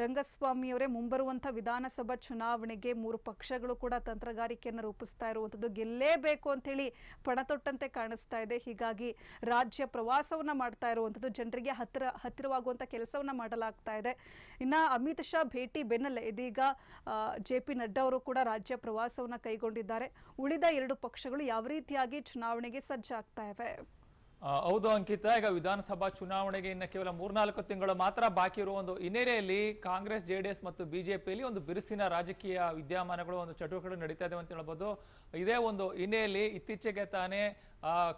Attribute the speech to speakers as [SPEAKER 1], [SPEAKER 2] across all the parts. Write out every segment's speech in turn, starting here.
[SPEAKER 1] ರಂಗಸ್ವಾಮಿ ಅವರೇ ಮುಂಬರುವಂಥ ವಿಧಾನಸಭಾ ಚುನಾವಣೆಗೆ ಮೂರು ಪಕ್ಷಗಳು ಕೂಡ ತಂತ್ರಗಾರಿಕೆಯನ್ನು ರೂಪಿಸ್ತಾ ಇರುವಂಥದ್ದು ಗೆಲ್ಲೇಬೇಕು ಅಂತೇಳಿ ಪಣತೊಟ್ಟಂತೆ ಕಾಣಿಸ್ತಾ ಇದೆ ಹೀಗಾಗಿ ರಾಜ್ಯ ಪ್ರವಾಸವನ್ನು ಮಾಡ್ತಾ ಇರುವಂಥದ್ದು ಜನರಿಗೆ ಹತ್ತಿರ ಹತ್ತಿರವಾಗುವಂಥ ಕೆಲಸವನ್ನು ಮಾಡಲಾಗ್ತಾ ಇದೆ ಇನ್ನು ಅಮಿತ್ ಶಾ ಭೇಟಿ ಬೆನ್ನಲ್ಲೇ ಇದೀಗ ಜೆ ಪಿ ನಡ್ಡಾ ಅವರು ಕೂಡ ರಾಜ್ಯ ಪ್ರವಾಸವನ್ನು ಕೈಗೊಂಡಿದ್ದಾರೆ ಉಳಿದ ಎರಡು ಪಕ್ಷಗಳು ಯಾವ ರೀತಿಯಾಗಿ ಚುನಾವಣೆಗೆ ಸಜ್ಜಾಗ್ತಾ ಇವೆ ಹೌದು ಅಂಕಿತ ಈಗ ವಿಧಾನಸಭಾ ಚುನಾವಣೆಗೆ ಇನ್ನು ಕೇವಲ ಮೂರ್ನಾಲ್ಕು ತಿಂಗಳು ಮಾತ್ರ ಬಾಕಿ ಇರುವ ಒಂದು ಹಿನ್ನೆಲೆಯಲ್ಲಿ ಕಾಂಗ್ರೆಸ್ ಜೆಡಿಎಸ್ ಮತ್ತು ಬಿಜೆಪಿಯಲ್ಲಿ ಒಂದು ಬಿರುಸಿನ ರಾಜಕೀಯ ವಿದ್ಯಮಾನಗಳು ಒಂದು ಚಟುವಟಿಕೆಗಳು ನಡೀತಾ ಇದೆ ಅಂತ ಹೇಳ್ಬೋದು ಇದೇ ಒಂದು ಹಿನ್ನೆಲೆಯಲ್ಲಿ ಇತ್ತೀಚೆಗೆ ತಾನೇ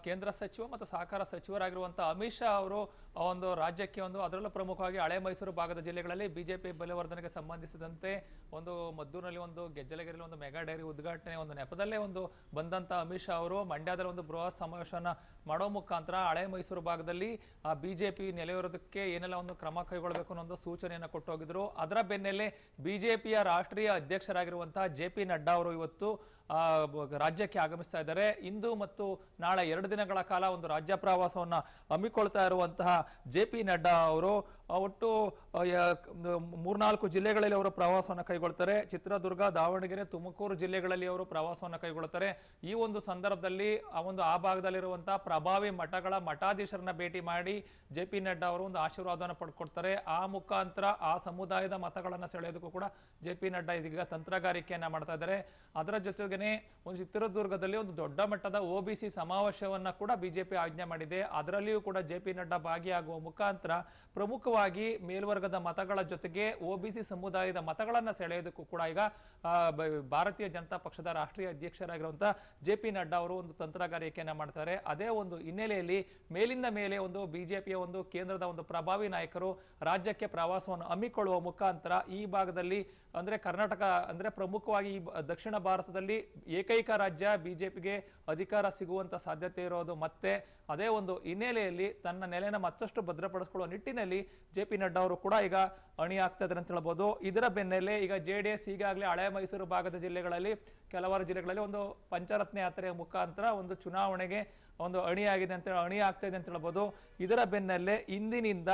[SPEAKER 1] ಕೇಂದ್ರ ಸಚಿವ ಮತ್ತು ಸಹಕಾರ ಸಚಿವರಾಗಿರುವಂಥ ಅಮಿತ್ ಶಾ ಅವರು ಒಂದು ರಾಜ್ಯಕ್ಕೆ ಒಂದು ಅದರಲ್ಲೂ ಪ್ರಮುಖವಾಗಿ ಹಳೆ ಮೈಸೂರು ಭಾಗದ ಜಿಲ್ಲೆಗಳಲ್ಲಿ ಬಿಜೆಪಿ ಬಲವರ್ಧನೆಗೆ ಸಂಬಂಧಿಸಿದಂತೆ ಒಂದು ಮದ್ದೂರಿನಲ್ಲಿ ಒಂದು ಗೆಜ್ಜಲಗಿರಿಯಲ್ಲಿ ಒಂದು ಮೆಗಾ ಡೈರಿ ಉದ್ಘಾಟನೆ ಒಂದು ನೆಪದಲ್ಲೇ ಒಂದು ಬಂದಂಥ ಅಮಿತ್ ಶಾ ಅವರು ಮಂಡ್ಯದಲ್ಲಿ ಒಂದು ಬೃಹತ್ ಸಮಾವೇಶನ ಮಾಡೋ ಮುಖಾಂತರ ಹಳೆ ಮೈಸೂರು ಭಾಗದಲ್ಲಿ ಆ ಬಿಜೆಪಿ ನೆಲೆಯೋರೋದಕ್ಕೆ ಏನೆಲ್ಲ ಒಂದು ಕ್ರಮ ಕೈಗೊಳ್ಳಬೇಕು ಅನ್ನೋ ಒಂದು ಸೂಚನೆಯನ್ನು ಕೊಟ್ಟು ಹೋಗಿದ್ರು ಅದರ ಬೆನ್ನಲ್ಲೇ ಬಿಜೆಪಿಯ ರಾಷ್ಟ್ರೀಯ ಅಧ್ಯಕ್ಷರಾಗಿರುವಂತಹ ಜೆ ಪಿ ನಡ್ಡಾ ಅವರು ಇವತ್ತು ರಾಜ್ಯಕ್ಕೆ ಆಗಮಿಸ್ತಾ ಇದ್ದಾರೆ ಇಂದು ಮತ್ತು ನಾಳೆ ಎರಡು ದಿನಗಳ ಕಾಲ ಒಂದು ರಾಜ್ಯ ಪ್ರವಾಸವನ್ನು ಹಮ್ಮಿಕೊಳ್ತಾ ಇರುವಂತಹ ಜೆ ಪಿ ನಡ್ಡಾ ಅವರು ಒಟ್ಟು ಮೂರ್ನಾಲ್ಕು ಜಿಲ್ಲೆಗಳಲ್ಲಿ ಅವರು ಪ್ರವಾಸವನ್ನು ಕೈಗೊಳ್ತಾರೆ ಚಿತ್ರದುರ್ಗ ದಾವಣಗೆರೆ ತುಮಕೂರು ಜಿಲ್ಲೆಗಳಲ್ಲಿ ಅವರು ಪ್ರವಾಸವನ್ನು ಕೈಗೊಳ್ತಾರೆ ಈ ಒಂದು ಸಂದರ್ಭದಲ್ಲಿ ಆ ಒಂದು ಆ ಭಾಗದಲ್ಲಿರುವಂತಹ ಪ್ರಭಾವಿ ಮಠಗಳ ಮಠಾಧೀಶರನ್ನ ಭೇಟಿ ಮಾಡಿ ಜೆ ಪಿ ನಡ್ಡಾ ಅವರು ಒಂದು ಆಶೀರ್ವಾದವನ್ನು ಪಡ್ಕೊಡ್ತಾರೆ ಆ ಮುಖಾಂತರ ಆ ಸಮುದಾಯದ ಮತಗಳನ್ನು ಸೆಳೆಯೋದಕ್ಕೂ ಕೂಡ ಜೆ ಪಿ ನಡ್ಡಾ ಇದೀಗ ತಂತ್ರಗಾರಿಕೆಯನ್ನ ಮಾಡ್ತಾ ಇದ್ದಾರೆ ಅದರ ಜೊತೆಗೆ ಒಂದು ಚಿತ್ರದುರ್ಗದಲ್ಲಿ ಒಂದು ದೊಡ್ಡ ಮಟ್ಟದ ಒ ಬಿ ಸಿ ಸಮಾವೇಶವನ್ನು ಕೂಡ ಬಿಜೆಪಿ ಆಜ್ಞೆ ಮಾಡಿದೆ ಅದರಲ್ಲಿಯೂ ಕೂಡ ಜೆ ಪಿ ನಡ್ಡಾ ಭಾಗಿಯಾಗುವ ಮುಖಾಂತರ ಪ್ರಮುಖ ಸುಲಭವಾಗಿ ಮೇಲ್ವರ್ಗದ ಮತಗಳ ಜೊತೆಗೆ ಒಬಿಸಿ ಸಮುದಾಯದ ಮತಗಳನ್ನು ಸೆಳೆಯೋದಕ್ಕೂ ಕೂಡ ಈಗ ಭಾರತೀಯ ಜನತಾ ಪಕ್ಷದ ರಾಷ್ಟ್ರೀಯ ಅಧ್ಯಕ್ಷರಾಗಿರುವಂತಹ ಜೆ ಪಿ ನಡ್ಡಾ ಅವರು ಒಂದು ತಂತ್ರಗಾರಿಕೆಯನ್ನ ಮಾಡ್ತಾರೆ ಅದೇ ಒಂದು ಹಿನ್ನೆಲೆಯಲ್ಲಿ ಮೇಲಿಂದ ಮೇಲೆ ಒಂದು ಬಿಜೆಪಿಯ ಒಂದು ಕೇಂದ್ರದ ಒಂದು ಪ್ರಭಾವಿ ನಾಯಕರು ರಾಜ್ಯಕ್ಕೆ ಪ್ರವಾಸವನ್ನು ಹಮ್ಮಿಕೊಳ್ಳುವ ಮುಖಾಂತರ ಈ ಭಾಗದಲ್ಲಿ ಅಂದ್ರೆ ಕರ್ನಾಟಕ ಅಂದ್ರೆ ಪ್ರಮುಖವಾಗಿ ದಕ್ಷಿಣ ಭಾರತದಲ್ಲಿ ಏಕೈಕ ರಾಜ್ಯ ಬಿಜೆಪಿಗೆ ಅಧಿಕಾರ ಸಿಗುವಂತ ಸಾಧ್ಯತೆ ಇರೋದು ಮತ್ತೆ ಅದೇ ಒಂದು ಹಿನ್ನೆಲೆಯಲ್ಲಿ ತನ್ನ ನೆಲೆಯನ್ನು ಮತ್ತಷ್ಟು ಭದ್ರಪಡಿಸಿಕೊಳ್ಳುವ ನಿಟ್ಟಿನಲ್ಲಿ ಜೆ ಪಿ ನಡ್ಡಾ ಅವರು ಕೂಡ ಈಗ ಅಣಿ ಆಗ್ತಾ ಇದ್ದಾರೆ ಅಂತ ಹೇಳ್ಬೋದು ಇದರ ಬೆನ್ನಲ್ಲೇ ಈಗ ಜೆ ಡಿ ಎಸ್ ಈಗಾಗಲೇ ಹಳೆ ಮೈಸೂರು ಭಾಗದ ಜಿಲ್ಲೆಗಳಲ್ಲಿ ಕೆಲವಾರು ಜಿಲ್ಲೆಗಳಲ್ಲಿ ಒಂದು ಪಂಚರತ್ನ ಯಾತ್ರೆಯ ಮುಖಾಂತರ ಒಂದು ಚುನಾವಣೆಗೆ ಒಂದು ಅಣಿಯಾಗಿದೆ ಅಂತ ಅಣಿ ಆಗ್ತಾ ಇದೆ ಅಂತ ಹೇಳ್ಬೋದು ಇದರ ಬೆನ್ನಲ್ಲೇ ಇಂದಿನಿಂದ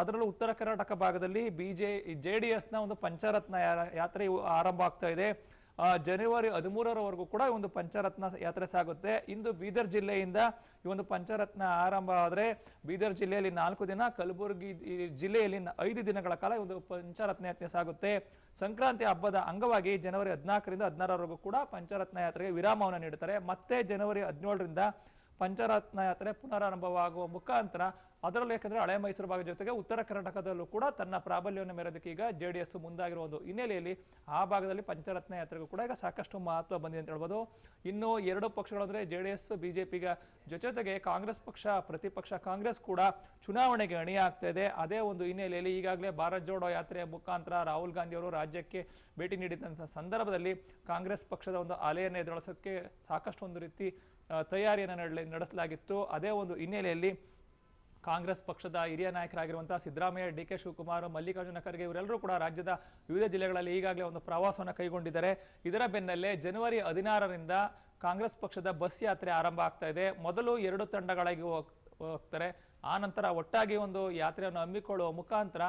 [SPEAKER 1] ಅದರಲ್ಲೂ ಉತ್ತರ ಕರ್ನಾಟಕ ಭಾಗದಲ್ಲಿ ಬಿ ಜೆ ಜೆ ಡಿ ಎಸ್ನ ಒಂದು ಪಂಚರತ್ನ ಯಾತ್ರೆ ಆರಂಭ ಆಗ್ತಾ ಇದೆ ಜನವರಿ ಹದಿಮೂರರವರೆಗೂ ಕೂಡ ಒಂದು ಪಂಚರತ್ನ ಯಾತ್ರೆ ಸಾಗುತ್ತೆ ಇಂದು ಬೀದರ್ ಜಿಲ್ಲೆಯಿಂದ ಈ ಒಂದು ಪಂಚರತ್ನ ಆರಂಭ ಆದರೆ ಬೀದರ್ ಜಿಲ್ಲೆಯಲ್ಲಿ ನಾಲ್ಕು ದಿನ ಕಲಬುರಗಿ ಜಿಲ್ಲೆಯಲ್ಲಿ ಐದು ದಿನಗಳ ಕಾಲ ಒಂದು ಪಂಚರತ್ನ ಯಾತ್ರೆ ಸಾಗುತ್ತೆ ಸಂಕ್ರಾಂತಿ ಹಬ್ಬದ ಅಂಗವಾಗಿ ಜನವರಿ ಹದಿನಾಲ್ಕರಿಂದ ಹದಿನಾರರವರೆಗೂ ಕೂಡ ಪಂಚರತ್ನ ಯಾತ್ರೆಗೆ ವಿರಾಮವನ್ನು ನೀಡುತ್ತಾರೆ ಮತ್ತೆ ಜನವರಿ ಹದಿನೇಳರಿಂದ ಪಂಚರತ್ನ ಯಾತ್ರೆ ಪುನರಾರಂಭವಾಗುವ ಮುಖಾಂತರ ಅದರಲ್ಲೂ ಯಾಕಂದ್ರೆ ಹಳೆ ಮೈಸೂರು ಭಾಗದ ಜೊತೆಗೆ ಉತ್ತರ ಕರ್ನಾಟಕದಲ್ಲೂ ಕೂಡ ತನ್ನ ಪ್ರಾಬಲ್ಯವನ್ನು ಮೆರೆದಕ್ಕೆ ಈಗ ಜೆ ಡಿ ಎಸ್ ಮುಂದಾಗಿರುವ ಒಂದು ಹಿನ್ನೆಲೆಯಲ್ಲಿ ಆ ಭಾಗದಲ್ಲಿ ಪಂಚರತ್ನ ಯಾತ್ರೆಗೂ ಕೂಡ ಈಗ ಸಾಕಷ್ಟು ಮಹತ್ವ ಬಂದಿದೆ ಅಂತ ಹೇಳ್ಬೋದು ಇನ್ನು ಎರಡು ಪಕ್ಷಗಳಂದರೆ J D S B J ಪಿಗ ಜೊತೆಗೆ ಕಾಂಗ್ರೆಸ್ ಪಕ್ಷ ಪ್ರತಿಪಕ್ಷ ಕಾಂಗ್ರೆಸ್ ಕೂಡ ಚುನಾವಣೆಗೆ ಅಣಿಯಾಗ್ತಾ ಇದೆ ಅದೇ ಒಂದು ಹಿನ್ನೆಲೆಯಲ್ಲಿ ಈಗಾಗಲೇ ಭಾರತ್ ಜೋಡೋ ಯಾತ್ರೆಯ ಮುಖಾಂತರ ರಾಹುಲ್ ಗಾಂಧಿ ಅವರು ರಾಜ್ಯಕ್ಕೆ ಭೇಟಿ ನೀಡಿದಂಥ ಸಂದರ್ಭದಲ್ಲಿ ಕಾಂಗ್ರೆಸ್ ಪಕ್ಷದ ಒಂದು ಅಲೆಯನ್ನು ಎದುರಿಸೋಕ್ಕೆ ಸಾಕಷ್ಟು ಒಂದು ರೀತಿ ತಯಾರಿಯನ್ನು ನಡೆಸಲಾಗಿತ್ತು ಅದೇ ಒಂದು ಹಿನ್ನೆಲೆಯಲ್ಲಿ ಕಾಂಗ್ರೆಸ್ ಪಕ್ಷದ ಹಿರಿಯ ನಾಯಕರಾಗಿರುವಂತಹ ಸಿದ್ದರಾಮಯ್ಯ ಡಿ ಕೆ ಶಿವಕುಮಾರ್ ಮಲ್ಲಿಕಾರ್ಜುನ ಖರ್ಗೆ ಇವರೆಲ್ಲರೂ ಕೂಡ ರಾಜ್ಯದ ವಿವಿಧ ಜಿಲ್ಲೆಗಳಲ್ಲಿ ಈಗಾಗಲೇ ಒಂದು ಪ್ರವಾಸವನ್ನು ಕೈಗೊಂಡಿದ್ದಾರೆ ಇದರ ಬೆನ್ನಲ್ಲೇ ಜನವರಿ ಹದಿನಾರರಿಂದ ಕಾಂಗ್ರೆಸ್ ಪಕ್ಷದ ಬಸ್ ಯಾತ್ರೆ ಆರಂಭ ಆಗ್ತಾ ಇದೆ ಮೊದಲು ಎರಡು ತಂಡಗಳಾಗಿ ಹೋಗ್ತಾರೆ ಆ ನಂತರ ಒಟ್ಟಾಗಿ ಒಂದು ಯಾತ್ರೆಯನ್ನು ಹಮ್ಮಿಕೊಳ್ಳುವ ಮುಖಾಂತರ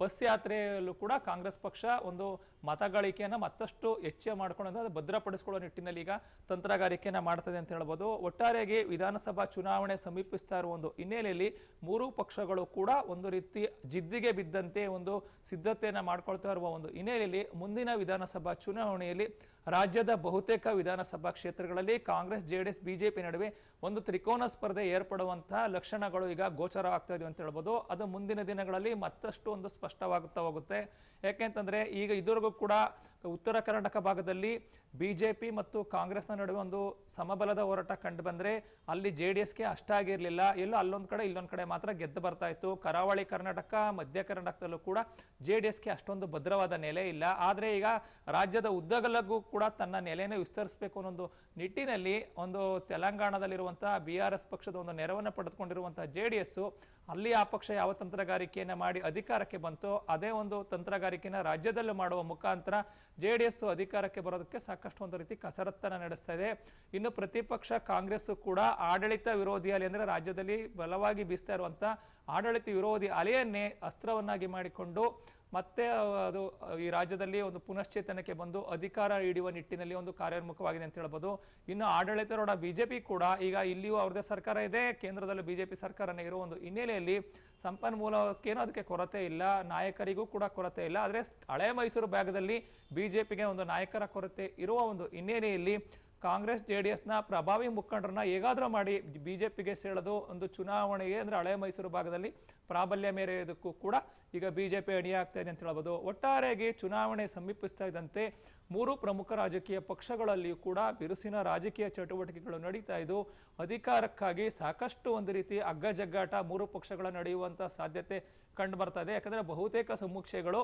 [SPEAKER 1] ಬಸ್ ಯಾತ್ರೆಯಲ್ಲೂ ಕೂಡ ಕಾಂಗ್ರೆಸ್ ಪಕ್ಷ ಒಂದು ಮತಗಳಿಕೆಯನ್ನು ಮತ್ತಷ್ಟು ಹೆಚ್ಚೆ ಮಾಡಿಕೊಂಡು ಅದು ಭದ್ರಪಡಿಸಿಕೊಳ್ಳುವ ನಿಟ್ಟಿನಲ್ಲಿ ಈಗ ತಂತ್ರಗಾರಿಕೆಯನ್ನು ಮಾಡ್ತದೆ ಅಂತ ಹೇಳ್ಬೋದು ಒಟ್ಟಾರೆಯಾಗಿ ವಿಧಾನಸಭಾ ಚುನಾವಣೆ ಸಮೀಪಿಸ್ತಾ ಇರುವ ಒಂದು ಹಿನ್ನೆಲೆಯಲ್ಲಿ ಮೂರು ಪಕ್ಷಗಳು ಕೂಡ ಒಂದು ರೀತಿ ಜಿದ್ದಿಗೆ ಬಿದ್ದಂತೆ ಒಂದು ಸಿದ್ಧತೆಯನ್ನು ಮಾಡ್ಕೊಳ್ತಾ ಇರುವ ಒಂದು ಹಿನ್ನೆಲೆಯಲ್ಲಿ ಮುಂದಿನ ವಿಧಾನಸಭಾ ಚುನಾವಣೆಯಲ್ಲಿ ರಾಜ್ಯದ ಬಹುತೇಕ ವಿಧಾನಸಭಾ ಕ್ಷೇತ್ರಗಳಲ್ಲಿ ಕಾಂಗ್ರೆಸ್ ಜೆಡಿಎಸ್ ಬಿಜೆಪಿ ನಡುವೆ ಒಂದು ತ್ರಿಕೋನ ಸ್ಪರ್ಧೆ ಏರ್ಪಡುವಂತಹ ಲಕ್ಷಣಗಳು ಈಗ ಗೋಚರ ಆಗ್ತಾ ಇದೆ ಅಂತ ಹೇಳ್ಬೋದು ಅದು ಮುಂದಿನ ದಿನಗಳಲ್ಲಿ ಮತ್ತಷ್ಟು ಒಂದು ಸ್ಪಷ್ಟವಾಗುತ್ತಾ ಹೋಗುತ್ತೆ ಯಾಕೆಂತಂದ್ರೆ ಈಗ ಇದುವರೆಗೂ ಕೂಡ ಉತ್ತರ ಕರ್ನಾಟಕ ಭಾಗದಲ್ಲಿ ಬಿ ಜೆ ಪಿ ಮತ್ತು ಕಾಂಗ್ರೆಸ್ನ ನಡುವೆ ಒಂದು ಸಮಬಲದ ಹೋರಾಟ ಕಂಡು ಬಂದರೆ ಅಲ್ಲಿ ಜೆ ಡಿ ಎಸ್ಗೆ ಅಷ್ಟಾಗಿರಲಿಲ್ಲ ಎಲ್ಲೋ ಅಲ್ಲೊಂದು ಕಡೆ ಇಲ್ಲೊಂದು ಕಡೆ ಮಾತ್ರ ಗೆದ್ದು ಬರ್ತಾ ಇತ್ತು ಕರಾವಳಿ ಕರ್ನಾಟಕ ಮಧ್ಯ ಕರ್ನಾಟಕದಲ್ಲೂ ಕೂಡ ಜೆ ಡಿ ಎಸ್ಗೆ ಅಷ್ಟೊಂದು ಭದ್ರವಾದ ನೆಲೆ ಇಲ್ಲ ಆದರೆ ಈಗ ರಾಜ್ಯದ ಉದ್ದಗಲಗೂ ಕೂಡ ತನ್ನ ನೆಲೆಯನ್ನು ವಿಸ್ತರಿಸಬೇಕು ಅನ್ನೋ ಒಂದು ನಿಟ್ಟಿನಲ್ಲಿ ಒಂದು ತೆಲಂಗಾಣದಲ್ಲಿರುವಂಥ ಬಿ ಆರ್ ಎಸ್ ಪಕ್ಷದ ಒಂದು ನೆರವನ್ನು ಪಡೆದುಕೊಂಡಿರುವಂಥ ಜೆ ಡಿ ಎಸ್ಸು ಅಲ್ಲಿ ಆ ಪಕ್ಷ ಯಾವ ತಂತ್ರಗಾರಿಕೆಯನ್ನು ಮಾಡಿ ಅಧಿಕಾರಕ್ಕೆ ಬಂತೋ ಅದೇ ಒಂದು ತಂತ್ರಗಾರಿಕೆಯನ್ನು ರಾಜ್ಯದಲ್ಲೂ ಮಾಡುವ ಮುಖಾಂತರ ಜೆ ಡಿ ಎಸ್ ಅಧಿಕಾರಕ್ಕೆ ಬರೋದಕ್ಕೆ ಸಾಕಷ್ಟು ಒಂದು ರೀತಿ ಕಸರತ್ತನ್ನು ನಡೆಸ್ತಾ ಇದೆ ಇನ್ನು ಪ್ರತಿಪಕ್ಷ ಕಾಂಗ್ರೆಸ್ ಕೂಡ ಆಡಳಿತ ವಿರೋಧಿ ಅಲೆ ಅಂದರೆ ರಾಜ್ಯದಲ್ಲಿ ಬಲವಾಗಿ ಬೀಸ್ತಾ ಇರುವಂಥ ಆಡಳಿತ ವಿರೋಧಿ ಅಲೆಯನ್ನೇ ಅಸ್ತ್ರವನ್ನಾಗಿ ಮಾಡಿಕೊಂಡು ಮತ್ತೆ ಅದು ಈ ರಾಜ್ಯದಲ್ಲಿ ಒಂದು ಪುನಶ್ಚೇತನಕ್ಕೆ ಬಂದು ಅಧಿಕಾರ ಹಿಡಿಯುವ ನಿಟ್ಟಿನಲ್ಲಿ ಒಂದು ಕಾರ್ಯೋನ್ಮುಖವಾಗಿದೆ ಅಂತ ಹೇಳ್ಬೋದು ಇನ್ನು ಜೆ ಬಿಜೆಪಿ ಕೂಡ ಈಗ ಇಲ್ಲಿಯೂ ಅವ್ರದೇ ಸರ್ಕಾರ ಇದೆ ಜೆ ಬಿಜೆಪಿ ಸರ್ಕಾರನೇ ಇರುವ ಒಂದು ಹಿನ್ನೆಲೆಯಲ್ಲಿ ಸಂಪನ್ಮೂಲಕ್ಕೇನೂ ಅದಕ್ಕೆ ಕೊರತೆ ಇಲ್ಲ ನಾಯಕರಿಗೂ ಕೂಡ ಕೊರತೆ ಇಲ್ಲ ಆದರೆ ಹಳೆ ಮೈಸೂರು ಭಾಗದಲ್ಲಿ ಬಿಜೆಪಿಗೆ ಒಂದು ನಾಯಕರ ಕೊರತೆ ಇರುವ ಒಂದು ಹಿನ್ನೆಲೆಯಲ್ಲಿ ಕಾಂಗ್ರೆಸ್ ಜೆ ಡಿ ಎಸ್ನ ಪ್ರಭಾವಿ ಮುಖಂಡರನ್ನ ಹೇಗಾದರೂ ಮಾಡಿ ಬಿ ಜೆ ಪಿಗೆ ಸೇಳೋದು ಒಂದು ಚುನಾವಣೆಗೆ ಅಂದರೆ ಹಳೆ ಮೈಸೂರು ಭಾಗದಲ್ಲಿ ಪ್ರಾಬಲ್ಯ ಮೇರೆಯೋದಕ್ಕೂ ಕೂಡ ಈಗ ಬಿ ಜೆ ಪಿ ಅಣಿಯಾಗ್ತಾ ಇದೆ ಅಂತ ಹೇಳ್ಬೋದು ಒಟ್ಟಾರೆಯಾಗಿ ಚುನಾವಣೆ ಸಮೀಪಿಸ್ತಾ ಇದ್ದಂತೆ ಮೂರು ಪ್ರಮುಖ ರಾಜಕೀಯ ಪಕ್ಷಗಳಲ್ಲಿಯೂ ಕೂಡ ಬಿರುಸಿನ ರಾಜಕೀಯ ಚಟುವಟಿಕೆಗಳು ನಡೀತಾ ಇದ್ದು ಅಧಿಕಾರಕ್ಕಾಗಿ ಸಾಕಷ್ಟು ಒಂದು ರೀತಿ ಅಗ್ಗಜಗ್ಗಾಟ ಮೂರು ಪಕ್ಷಗಳ ನಡೆಯುವಂಥ ಸಾಧ್ಯತೆ ಕಂಡು ಬರ್ತಾ ಇದೆ ಯಾಕಂದರೆ ಬಹುತೇಕ ಸಮೀಕ್ಷೆಗಳು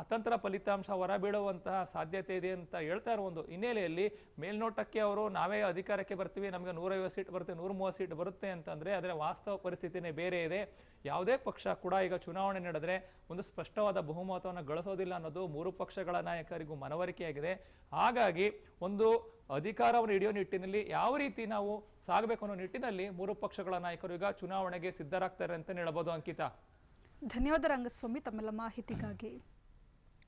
[SPEAKER 1] ಅತಂತ್ರ ಫಲಿತಾಂಶ ಹೊರಬೀಳುವಂತಹ ಸಾಧ್ಯತೆ ಇದೆ ಅಂತ ಹೇಳ್ತಾ ಇರೋ ಒಂದು ಹಿನ್ನೆಲೆಯಲ್ಲಿ ಮೇಲ್ನೋಟಕ್ಕೆ ಅವರು ನಾವೇ ಅಧಿಕಾರಕ್ಕೆ ಬರ್ತೀವಿ ನಮಗೆ ನೂರೈವತ್ತು ಸೀಟ್ ಬರುತ್ತೆ ನೂರ ಮೂವತ್ತು ಸೀಟ್ ಬರುತ್ತೆ ಅಂತಂದರೆ ಅದರ ವಾಸ್ತವ ಪರಿಸ್ಥಿತಿನೇ ಬೇರೆ ಇದೆ ಯಾವುದೇ ಪಕ್ಷ ಕೂಡ ಈಗ ಚುನಾವಣೆ ನಡೆದರೆ ಒಂದು ಸ್ಪಷ್ಟವಾದ ಬಹುಮತವನ್ನು ಗಳಿಸೋದಿಲ್ಲ ಅನ್ನೋದು ಮೂರು ಪಕ್ಷಗಳ ನಾಯಕರಿಗೂ ಮನವರಿಕೆಯಾಗಿದೆ ಹಾಗಾಗಿ ಒಂದು ಅಧಿಕಾರವನ್ನು ಹಿಡಿಯೋ ನಿಟ್ಟಿನಲ್ಲಿ ಯಾವ ರೀತಿ ನಾವು ಸಾಗಬೇಕು ಅನ್ನೋ ನಿಟ್ಟಿನಲ್ಲಿ ಮೂರು ಪಕ್ಷಗಳ ನಾಯಕರು ಈಗ ಚುನಾವಣೆಗೆ ಸಿದ್ಧರಾಗ್ತಾರೆ ಅಂತ ಹೇಳ್ಬೋದು ಅಂಕಿತ ಧನ್ಯವಾದ ರಂಗಸ್ವಾಮಿ ತಮ್ಮೆಲ್ಲ ಮಾಹಿತಿಗಾಗಿ